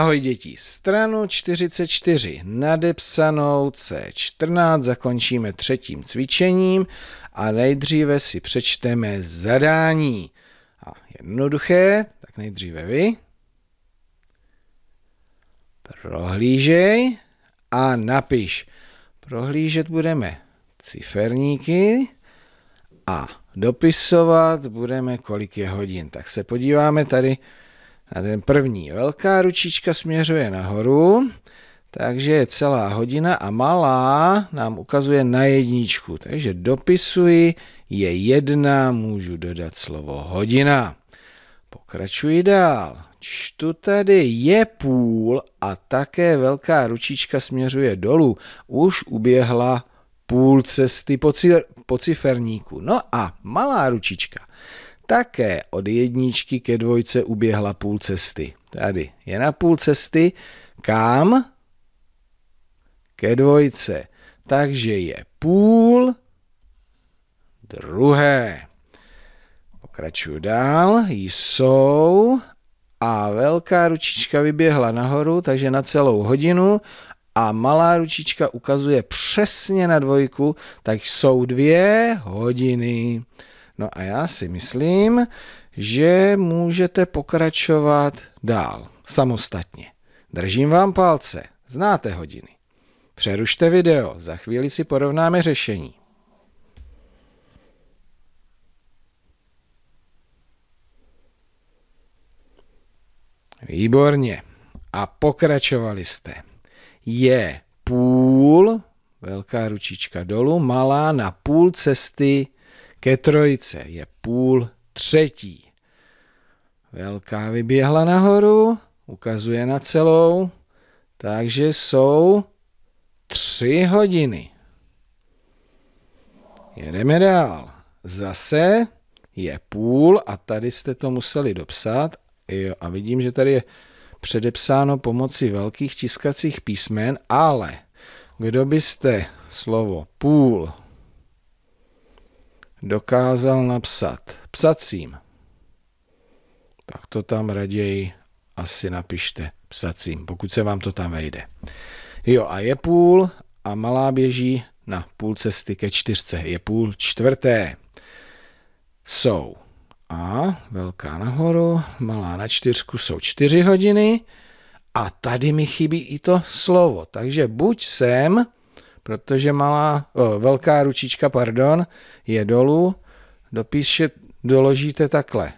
Ahoj děti, stranu 44 nadepsanou C14 zakončíme třetím cvičením a nejdříve si přečteme zadání. A jednoduché, tak nejdříve vy. Prohlížej a napiš. Prohlížet budeme ciferníky a dopisovat budeme, kolik je hodin. Tak se podíváme tady a ten první velká ručička směřuje nahoru, takže je celá hodina a malá nám ukazuje na jedničku. Takže dopisuji, je jedna, můžu dodat slovo hodina. Pokračuji dál. Čtu tady je půl a také velká ručička směřuje dolů. Už uběhla půl cesty po, po ciferníku. No a malá ručička také od jedničky ke dvojce uběhla půl cesty. Tady je na půl cesty. Kam? Ke dvojce. Takže je půl druhé. Pokračuju dál. Jsou a velká ručička vyběhla nahoru, takže na celou hodinu a malá ručička ukazuje přesně na dvojku, tak jsou dvě hodiny. No a já si myslím, že můžete pokračovat dál, samostatně. Držím vám palce, znáte hodiny. Přerušte video, za chvíli si porovnáme řešení. Výborně. A pokračovali jste. Je půl, velká ručička dolů, malá na půl cesty ke trojce je půl třetí. Velká vyběhla nahoru, ukazuje na celou, takže jsou tři hodiny. Jedeme dál. Zase je půl a tady jste to museli dopsat. Jo, a vidím, že tady je předepsáno pomocí velkých tiskacích písmen, ale kdo byste slovo půl dokázal napsat psacím, tak to tam raději asi napište psacím, pokud se vám to tam vejde. Jo, a je půl a malá běží na půl cesty ke čtyřce. Je půl čtvrté. Jsou a velká nahoru, malá na čtyřku jsou čtyři hodiny a tady mi chybí i to slovo. Takže buď jsem protože malá, o, velká ručička, pardon, je dolů, dopíše, doložíte takhle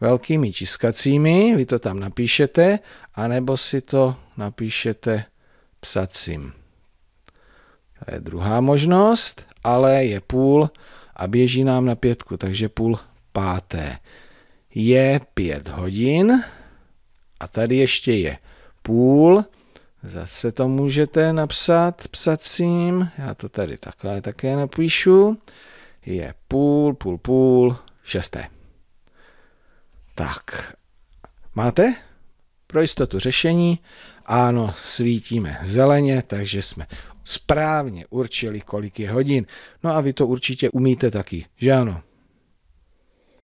velkými čiskacími, vy to tam napíšete, anebo si to napíšete psacím. To je druhá možnost, ale je půl a běží nám na pětku, takže půl páté. Je pět hodin a tady ještě je půl, Zase to můžete napsat psacím, já to tady takhle také napíšu, je půl, půl, půl, šesté. Tak, máte pro jistotu řešení? Ano, svítíme zeleně, takže jsme správně určili, kolik je hodin. No a vy to určitě umíte taky, že ano?